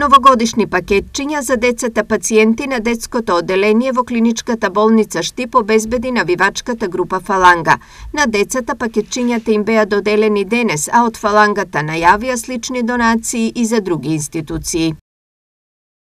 новогодишни пакетчиња за децата пациенти на детското оделение во клиничката болница Штип обезбеди навивачката група Фаланга. На децата пакетчињата им беа доделени денес, а од Фалангата најавија слични донации и за други институции.